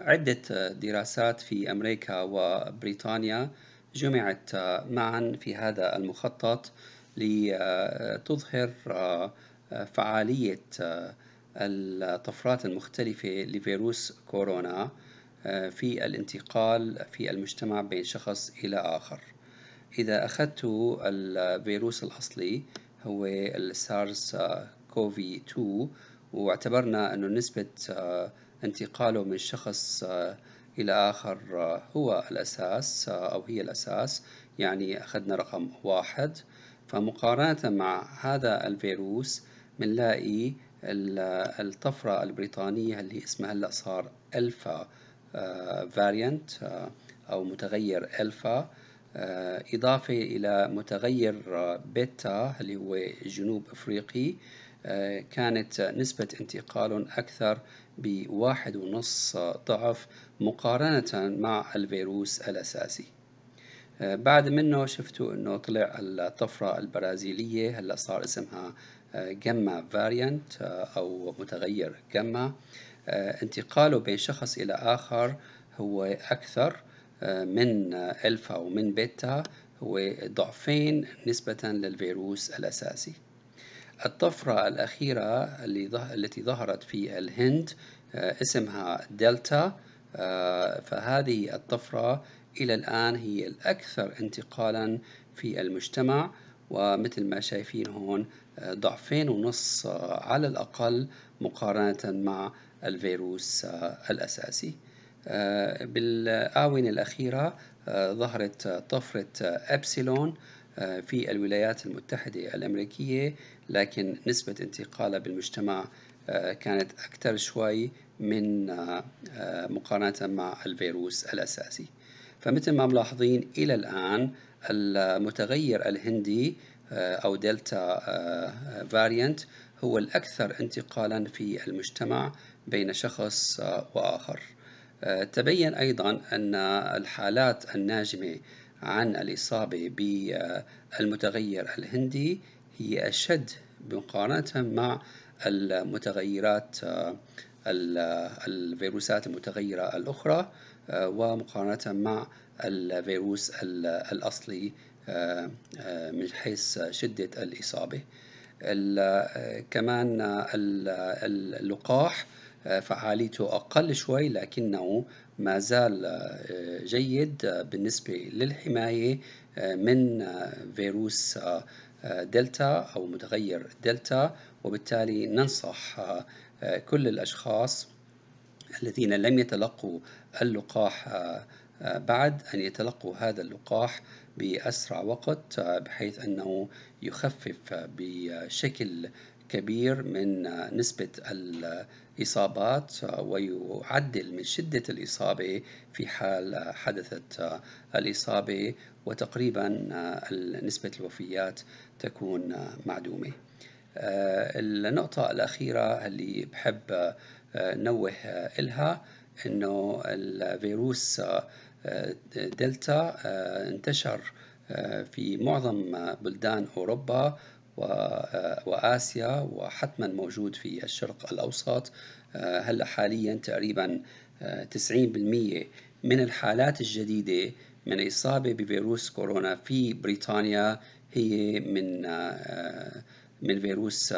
عدة دراسات في أمريكا وبريطانيا جمعت معا في هذا المخطط لتظهر فعالية الطفرات المختلفة لفيروس كورونا في الانتقال في المجتمع بين شخص إلى آخر إذا أخذت الفيروس الأصلي هو السارس كوفي 2 واعتبرنا أنه نسبة انتقاله من شخص آه، إلى آخر آه، هو الأساس آه، أو هي الأساس يعني أخذنا رقم واحد فمقارنة مع هذا الفيروس بنلاقي الطفرة البريطانية اللي اسمها هلا صار ألفا فاريانت أو متغير ألفا إضافة إلى متغير بيتا اللي هو جنوب أفريقي كانت نسبة انتقال أكثر بواحد ونص ضعف مقارنة مع الفيروس الأساسي بعد منه شفتوا انه طلع الطفرة البرازيلية هلا صار اسمها جاما فاريانت او متغير جاما انتقاله بين شخص الى اخر هو اكثر من الفا ومن بيتا هو ضعفين نسبة للفيروس الاساسي الطفرة الأخيرة اللي التي ظهرت في الهند آه، اسمها دلتا آه، فهذه الطفرة إلى الآن هي الأكثر انتقالا في المجتمع ومثل ما شايفين هون آه، ضعفين ونص على الأقل مقارنة مع الفيروس الأساسي بالآونة الأخيرة ظهرت طفرة أبسلون آه، في الولايات المتحدة الأمريكية لكن نسبة انتقاله بالمجتمع آه، كانت أكثر شوي من آه، مقارنة مع الفيروس الأساسي فمثل ما ملاحظين إلى الآن المتغير الهندي أو دلتا فاريانت هو الأكثر انتقالا في المجتمع بين شخص وآخر تبين أيضا أن الحالات الناجمة عن الإصابة بالمتغير الهندي هي أشد مقارنة مع المتغيرات الفيروسات المتغيرة الأخرى ومقارنة مع الفيروس الأصلي من حيث شدة الإصابة كمان اللقاح آه، فعاليته أقل شوي لكنه ما زال آه، جيد آه، بالنسبة للحماية من فيروس دلتا أو متغير دلتا وبالتالي ننصح كل الأشخاص الذين لم يتلقوا اللقاح بعد أن يتلقوا هذا اللقاح بأسرع وقت بحيث أنه يخفف بشكل كبير من نسبة الإصابات ويعدل من شدة الإصابة في حال حدثت الإصابة وتقريبا نسبة الوفيات تكون معدومة النقطة الأخيرة اللي بحب نوه إلها أنه الفيروس دلتا انتشر في معظم بلدان أوروبا آه، وآسيا وحتما موجود في الشرق الأوسط آه، هلأ حاليا تقريبا 90% آه، من الحالات الجديدة من الإصابة بفيروس كورونا في بريطانيا هي من من فيروس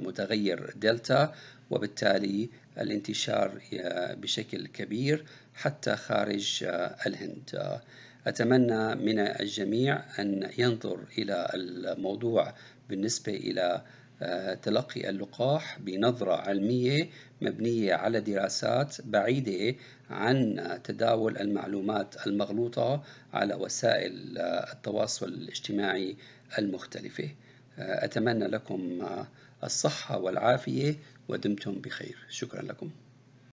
متغير دلتا وبالتالي الانتشار بشكل كبير حتى خارج الهند أتمنى من الجميع أن ينظر إلى الموضوع بالنسبة إلى آه، تلقي اللقاح بنظرة علمية مبنية على دراسات بعيدة عن تداول المعلومات المغلوطة على وسائل آه، التواصل الاجتماعي المختلفة. آه، أتمنى لكم الصحة والعافية ودمتم بخير. شكرا لكم.